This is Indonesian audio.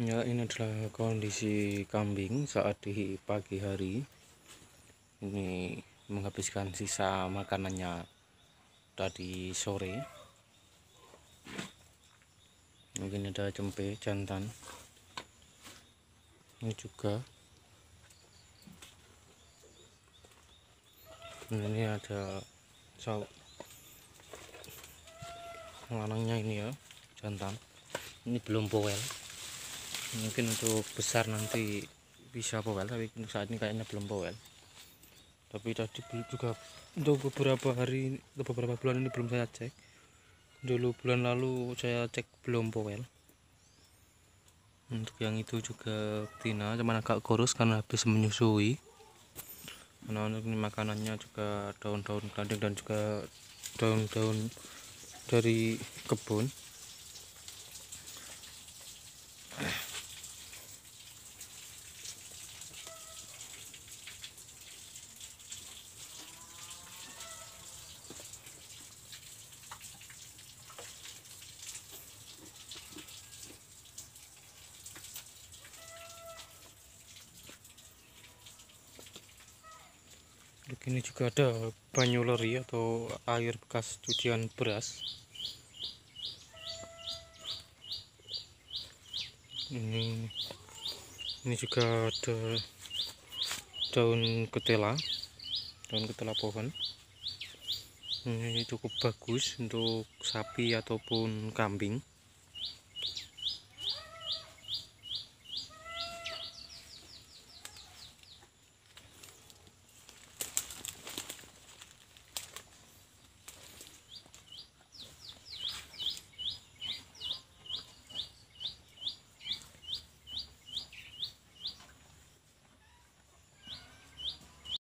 Ya, ini adalah kondisi kambing saat di pagi hari. Ini menghabiskan sisa makanannya tadi sore. Mungkin ada cempe, jantan. Ini juga. Nah, ini ada saw lanangnya ini ya, jantan. Ini belum bowel mungkin untuk besar nanti bisa bawel tapi untuk saat ini kayaknya belum bawel tapi tadi juga untuk beberapa hari untuk beberapa bulan ini belum saya cek dulu bulan lalu saya cek belum bawel untuk yang itu juga betina cuman agak kurus karena habis menyusui karena untuk ini makanannya juga daun-daun kandeng dan juga daun-daun dari kebun di juga ada banyu atau air bekas cucian beras ini ini juga ada daun ketela daun ketela pohon ini cukup bagus untuk sapi ataupun kambing